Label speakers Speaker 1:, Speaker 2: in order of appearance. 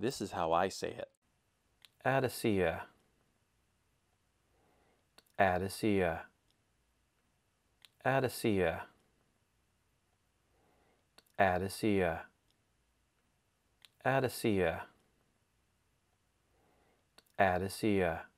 Speaker 1: This is how I say it. Adicea. Adicea. Adicea. Adicea. Adicea. Adicea.